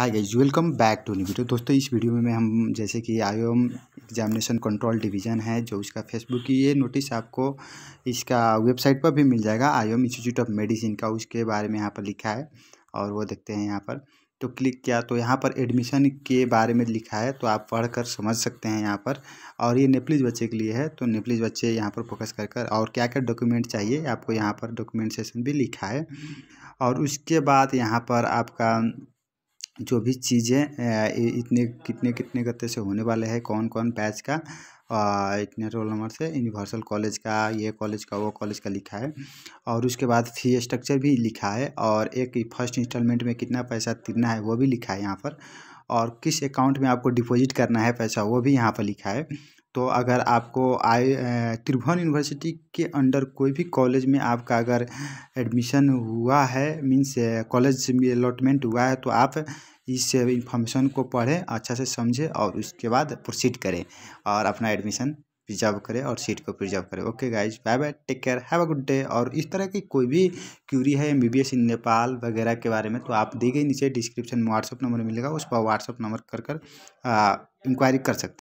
hi guys welcome back to new video दोस्तों इस video में हम जैसे कि आई एग्जामिनेशन कंट्रोल डिवीज़न है जो इसका फेसबुक की ये नोटिस आपको इसका वेबसाइट पर भी मिल जाएगा आई इंस्टीट्यूट ऑफ मेडिसिन का उसके बारे में यहाँ पर लिखा है और वो देखते हैं यहाँ पर तो क्लिक किया तो यहाँ पर एडमिशन के बारे में लिखा है तो आप पढ़ कर समझ सकते हैं यहाँ पर और ये नेपलिज बच्चे के लिए है तो नेपलिज बच्चे यहाँ पर फोकस कर कर और क्या क्या डॉक्यूमेंट चाहिए आपको यहाँ पर डॉक्यूमेंट सेशन भी लिखा है और उसके बाद यहाँ पर आपका जो भी चीज़ें इतने कितने कितने गत्ते से होने वाले हैं कौन कौन बैच का इतने रोल नंबर से यूनिवर्सल कॉलेज का ये कॉलेज का वो कॉलेज का लिखा है और उसके बाद फी स्ट्रक्चर भी लिखा है और एक फर्स्ट इंस्टॉलमेंट में कितना पैसा तिरना है वो भी लिखा है यहाँ पर और किस अकाउंट में आपको डिपॉजिट करना है पैसा वो भी यहाँ पर लिखा है तो अगर आपको आई त्रिभुवन यूनिवर्सिटी के अंडर कोई भी कॉलेज में आपका अगर एडमिशन हुआ है मीन्स कॉलेज में अलॉटमेंट हुआ है तो आप इस इंफॉर्मेशन को पढ़ें अच्छा से समझें और उसके बाद प्रोसीड करें और अपना एडमिशन प्रिजर्व करें और सीट को प्रिजर्व करें okay guys bye bye take care have a good day और इस तरह की कोई भी क्यूरी है एम बी इन नेपाल वगैरह के बारे में तो आप दी गई नीचे डिस्क्रिप्शन में व्हाट्सअप नंबर मिलेगा उस पर व्हाट्सअप नंबर कर कर इंक्वायरी कर सकते